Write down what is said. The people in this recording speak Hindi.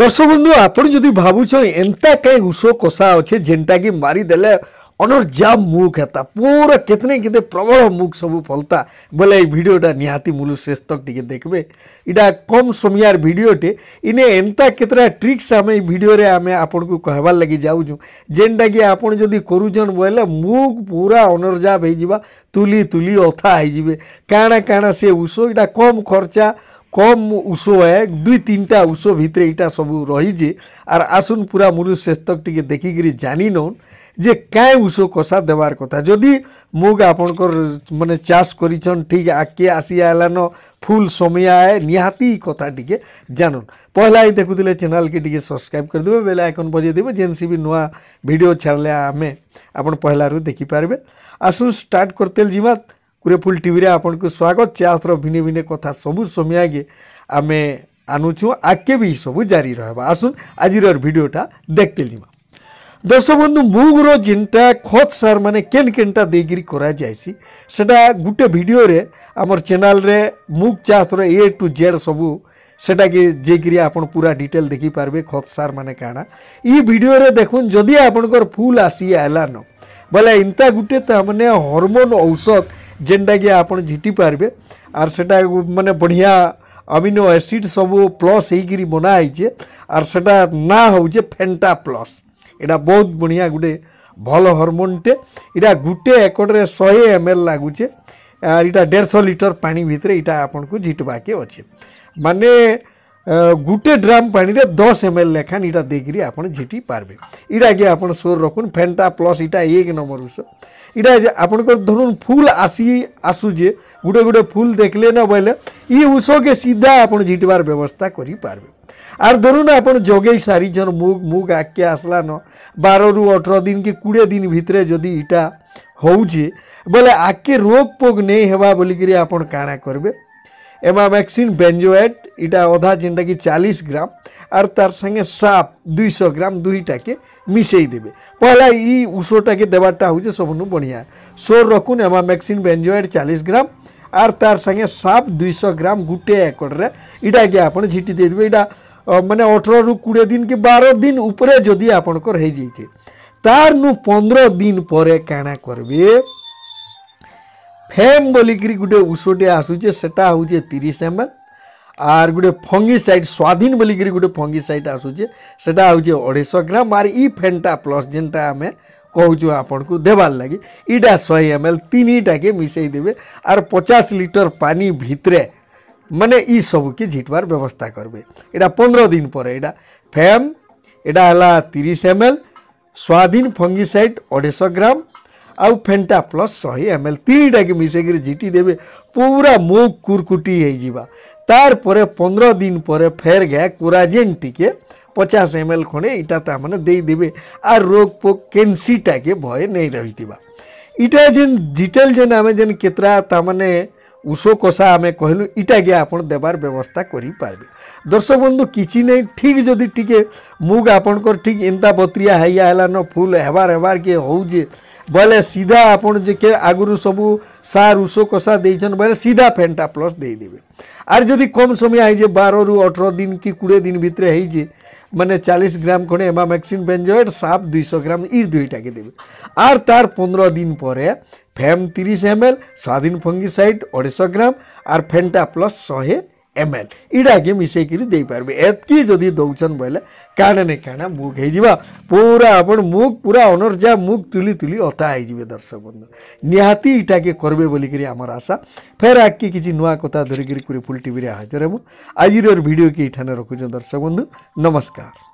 দর্শক বন্ধু আপন যদি ভাবুছন এন্তা কে উষ কষা অছে যেটা কি মারিদেলে অনর যা মুখ হেতা পুরা কেতনে কেতে প্রবল মুখ সবু ফলতা বলে এই ভিডিওটা নিহাতি মূল শেষ তক টিকে দেখবে এটা কম সমিয়ার ভিডিওটে ইনে এন্তা কেতটা ট্রিক্স আমি এই ভিডিওরে আমি আপনার কহবার লাগি যাওছু যেটা কি আপন যদি করুছন বলে মুখ পুরা অনরজাব হয়ে যা তুলি তুলি অথা হয়ে যাবে কাণা কাণা সে উষ এটা কম খরচা কম উষো এ দুই তিনটা উষো ভিতরে এটা সবু রহিছে আর আসুন পুরা মূল শেষতক টিকে দেখিকি জানি নন যে কাঁ উষো কষা দেবার কথা যদি মুগ আপনার মানে চাষ করিছন ঠিক আগে আসি আইলান ফুল সময়া আয় নিহাতি কথা টিকে জানুন পহলা এই দেখুলে চ্যানেলকে টিকে সবসক্রাইব করেদেবে বেলে আইকন বজাই দেবে যেনসি বি নূয়া ভিডিও ছাড়লে আমি আপনার পহলার দেখিপারে আসুন স্টার্ট করতে যা कुरेफुल टीवी आप स्वागत चास्र भिने भिने कथा सब आगे आम आनु आगे भी सब जारी रहा आसन आज भिडटा देखते जी दर्श बंधु मुग रेनटा खत सार मैंने केन केनटा देकरसी से गोटे भिडियो आम चेल मुग चास्र ए टू जेड सब से के पूरा डिटेल देखी पार्बे खत सार मैंने काणा यीडियो देखूँ जदि आपणकर फुल आसी आलान बोले इंता गुटे तमें हरमोन औषध ଯେନ୍ଟାକି ଆପଣ ଝିଟି ପାରିବେ ଆର୍ ସେଟା ମାନେ ବଢ଼ିଆ ଆମିନୋ ଏସିଡ଼୍ ସବୁ ପ୍ଲସ୍ ହେଇକିରି ବନା ହେଇଛେ ଆର୍ ସେଟା ନାଁ ହେଉଛେ ଫେଣ୍ଟା ପ୍ଲସ୍ ଏଇଟା ବହୁତ ବଢ଼ିଆ ଗୋଟେ ଭଲ ହରମୋନ୍ଟେ ଏଇଟା ଗୁଟେ ଏକଡ଼ରେ ଶହେ ଏମ୍ ଏଲ୍ ଲାଗୁଛେ ଆର୍ ଇଟା ଦେଢ଼ଶହ ଲିଟର ପାଣି ଭିତରେ ଏଇଟା ଆପଣଙ୍କୁ ଝିଟ୍ବାକେ ଅଛେ ମାନେ গোটে ড্রাম পাঁরে দশ এম এল লেখান এটা দিয়ে আপনার ঝিটি পারবে এটা আগে আপনার সোর রাখুন ফ্যানটা প্লস এটা এক নম্বর উৎস এটা আপনার ধরুন ফুল আসি আসুছে গোটে গোটে ফুল দেখলে না বলে ই উৎসকে সিধা আপনার ঝিটবার ব্যবস্থা করে পারবে আর ধরুন আপনার যোগাই সারিছন মুগ মুগ আগে আসলান বারু অঠর দিন কি কুড়ি দিন ভিতরে যদি এটা হচ্ছে বলে আগে রোগ পোগ নেই হওয়া বলিকি আপনার কাণা করবে এমামেক্সিন મેક્સિન এটা অধা যেটা কি চালিশ গ্রাম আর তার সঙ্গে সাপ দুইশো গ্রাম দুইটাকে মিশাই দেবে পহলা ই উষোটাকে দেওয়াটা হচ্ছে সবনু বড়িয়া সোর রকুন এমামেক্সিন ম্যাক্সিন বেঞ্জয়েড চালিশ গ্রাম আর তার সঙ্গে সাপ দুইশো গ্রাম গোটে একরে এটাকে আপনার ঝিটি দিয়ে দেবে এটা মানে অঠরু কুড়ি দিন কি বার দিন উপরে যদি আপনার হয়ে যাই তার নু পনেরো দিন পরে কেনা করবে ଫେମ୍ ବୋଲିକିରି ଗୋଟେ ଉଷଟେ ଆସୁଛେ ସେଟା ହଉଛେ ତିରିଶ ଏମ୍ ଏଲ୍ ଆର୍ ଗୋଟେ ଫଙ୍ଗି ସାଇଟ୍ ସ୍ୱାଧୀନ ବୋଲିକିରି ଗୋଟେ ଫଙ୍ଗି ସାଇଟ୍ ଆସୁଛେ ସେଟା ହଉଛେ ଅଢ଼େଇଶହ ଗ୍ରାମ ଆର୍ ଇ ଫେନ୍ଟା ପ୍ଲସ୍ ଯେନ୍ଟା ଆମେ କହୁଛୁ ଆପଣଙ୍କୁ ଦେବାର୍ ଲାଗି ଇଟା ଶହେ ଏମ୍ ଏଲ୍ ତିନିଟାକେ ମିଶାଇ ଦେବେ ଆର୍ ପଚାଶ ଲିଟର ପାନି ଭିତରେ ମାନେ ଇ ସବୁକେ ଝିଟ୍ବାର ବ୍ୟବସ୍ଥା କରିବେ ଏଇଟା ପନ୍ଦର ଦିନ ପରେ ଏଇଟା ଫେମ୍ ଏଇଟା ହେଲା ତିରିଶ ଏମ୍ ଏଲ୍ ସ୍ୱାଧୀନ ଫଙ୍ଗିସାଇଟ୍ ଅଢ଼େଇଶହ ଗ୍ରାମ ଆଉ ଫେଣ୍ଟା ପ୍ଲସ୍ ଶହେ ଏମ୍ ଏଲ୍ ତିନିଟାକେ ମିଶେଇକିରି ଝିଟି ଦେବେ ପୁରା ମୁଗ୍ କୁରକୁଟି ହେଇଯିବା ତାର୍ ପରେ ପନ୍ଦର ଦିନ ପରେ ଫେର୍ ଘାଏ କୋରାଜେନ୍ ଟିକେ ପଚାଶ ଏମ୍ ଏଲ୍ ଖଣ୍ଡେ ଇଟା ତାମାନେ ଦେଇଦେବେ ଆର୍ ରୋଗ୍ ପୋକ୍ କେନ୍ସିଟାକେ ଭୟ ନେଇ ରହିଥିବା ଇଟା ଯେନ୍ ଡିଟେଲ୍ ଯେନ୍ ଆମେ ଯେନ୍ କେତେଟା ତାମାନେ ଉଷୋ କଷା ଆମେ କହିଲୁ ଇଟା ଆଜ୍ଞା ଆପଣ ଦେବାର ବ୍ୟବସ୍ଥା କରିପାରିବେ ଦର୍ଶକ ବନ୍ଧୁ କିଛି ନାହିଁ ଠିକ୍ ଯଦି ଟିକେ ମୁଗ୍ ଆପଣଙ୍କର ଠିକ୍ ଏନ୍ତା ବତ୍ରିଆ ହେଇଆ ହେଲାନ ଫୁଲ୍ ହେବାର୍ ହେବାର୍ କେ ହଉଛେ ବୋଇଲେ ସିଧା ଆପଣ ଯେକେ ଆଗରୁ ସବୁ ସାର୍ ଉଷୋ କଷା ଦେଇଛନ୍ ବୋଇଲେ ସିଧା ଫ୍ୟାନ୍ଟା ପ୍ଲସ୍ ଦେଇଦେବେ ଆର୍ ଯଦି କମ୍ ସମୟ ହେଇଛେ ବାରରୁ ଅଠର ଦିନ କି କୋଡ଼ିଏ ଦିନ ଭିତରେ ହେଇଛେ মানে চালিশ গ্রাম করে এমা ম্যাক্সিন বেঞ্জয়েড সাপ দুইশো গ্রাম ইর দুইটাকে দেবে আর তার পনেরো দিন পরে ফ্যাম তিরিশ এম এল স্বাধীন ফঙ্গিসাইড আড়াইশো গ্রাম আর ফেন্টা প্লাস শহে एम एल ये के मिसेक देपारे एतकी जदि दौन बोले काणे ने काणे मुग हो पूरा आप मुग पूरा अनर्जा मुग तुली तुली अता है दर्शक बंधु निहाती इटा के करबे बोलिकी आमर आशा फेर आग किसी नुआ कथा धरिकी कुरीफुल टी हाजिर हूँ आज भिडियो की ये रखुच दर्शक बंधु नमस्कार